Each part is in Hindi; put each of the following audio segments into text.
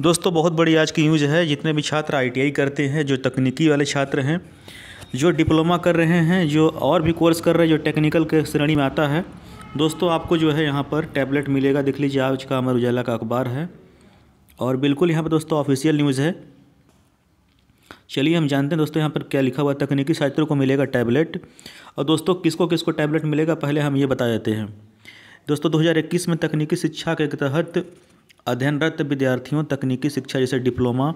दोस्तों बहुत बड़ी आज की न्यूज है जितने भी छात्र आई करते हैं जो तकनीकी वाले छात्र हैं जो डिप्लोमा कर रहे हैं जो और भी कोर्स कर रहे हैं जो टेक्निकल के श्रेणी में आता है दोस्तों आपको जो है यहाँ पर टैबलेट मिलेगा देख लीजिए आज का अमर उजाला का अखबार है और बिल्कुल यहाँ पर दोस्तों ऑफिशियल न्यूज़ है चलिए हम जानते हैं दोस्तों यहाँ पर क्या लिखा हुआ तकनीकी छात्रों को मिलेगा टैबलेट और दोस्तों किसको किसको टैबलेट मिलेगा पहले हम ये बता देते हैं दोस्तों 2021 में तकनीकी शिक्षा के तहत अध्ययनरत विद्यार्थियों तकनीकी शिक्षा जैसे डिप्लोमा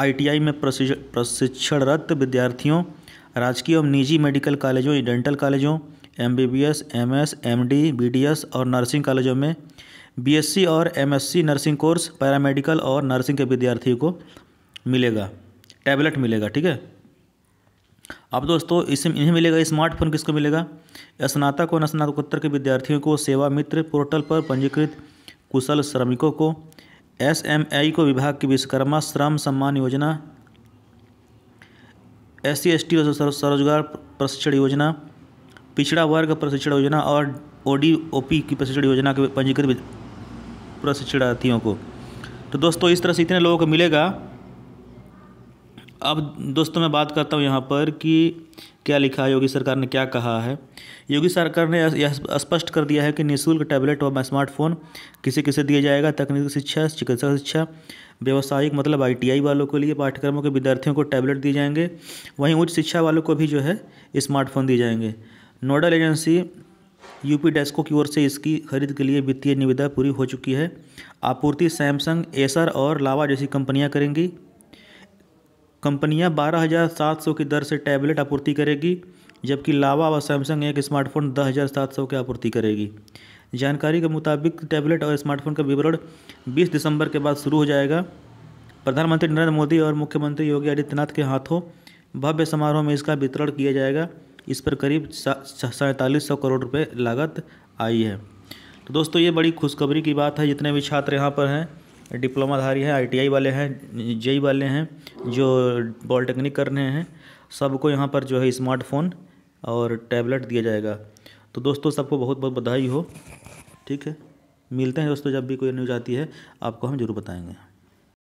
आईटीआई में प्रशिक्षणरत विद्यार्थियों राजकीय एवं निजी मेडिकल कॉलेजों डेंटल कॉलेजों एमबीबीएस एमएस एमडी बीडीएस और नर्सिंग कॉलेजों में बीएससी और एमएससी नर्सिंग कोर्स पैरामेडिकल और नर्सिंग के विद्यार्थियों को मिलेगा टैबलेट मिलेगा ठीक है अब दोस्तों इसमें इन्हें मिलेगा स्मार्टफोन किसको मिलेगा स्नातक और स्नातकोत्तर के विद्यार्थियों को सेवा मित्र पोर्टल पर पंजीकृत कुशल श्रमिकों को एस एम आई को विभाग की विश्वकर्मा श्रम सम्मान योजना एस सी एस टी स्वरोजगार प्रशिक्षण योजना पिछड़ा वर्ग प्रशिक्षण योजना और ओ डी ओ पी की प्रशिक्षण योजना के पंजीकृत प्रशिक्षणार्थियों को तो दोस्तों इस तरह से इतने लोगों को मिलेगा अब दोस्तों मैं बात करता हूँ यहाँ पर कि क्या लिखा है योगी सरकार ने क्या कहा है योगी सरकार ने यह स्पष्ट कर दिया है कि निःशुल्क टैबलेट और स्मार्टफोन किसे किसे दिया जाएगा तकनीकी शिक्षा चिकित्सा शिक्षा व्यवसायिक मतलब आईटीआई वालों के लिए पाठ्यक्रमों के विद्यार्थियों को टैबलेट दिए जाएंगे वहीं उच्च शिक्षा वालों को भी जो है स्मार्टफोन दिए जाएंगे नोडल एजेंसी यूपी डेस्को की ओर से इसकी खरीद के लिए वित्तीय निविदा पूरी हो चुकी है आपूर्ति सैमसंग एसर और लावा जैसी कंपनियां करेंगी कंपनियां 12,700 की दर से टैबलेट आपूर्ति करेगी जबकि लावा और सैमसंग एक स्मार्टफोन 10,700 की आपूर्ति करेगी जानकारी के मुताबिक टैबलेट और स्मार्टफोन का विवरण 20 दिसंबर के बाद शुरू हो जाएगा प्रधानमंत्री नरेंद्र मोदी और मुख्यमंत्री योगी आदित्यनाथ के हाथों भव्य समारोह में इसका वितरण किया जाएगा इस पर करीब सैंतालीस सौ करोड़ रुपये लागत आई है तो दोस्तों ये बड़ी खुशखबरी की बात है जितने भी छात्र यहाँ पर हैं डिप्लोमाधारी हैं आईटीआई वाले हैं जेई वाले हैं जो पॉलिटेक्निक कर रहे हैं सबको यहाँ पर जो है स्मार्टफोन और टैबलेट दिया जाएगा तो दोस्तों सबको बहुत बहुत बधाई हो ठीक है मिलते हैं दोस्तों जब भी कोई न्यूज़ आती है आपको हम जरूर बताएंगे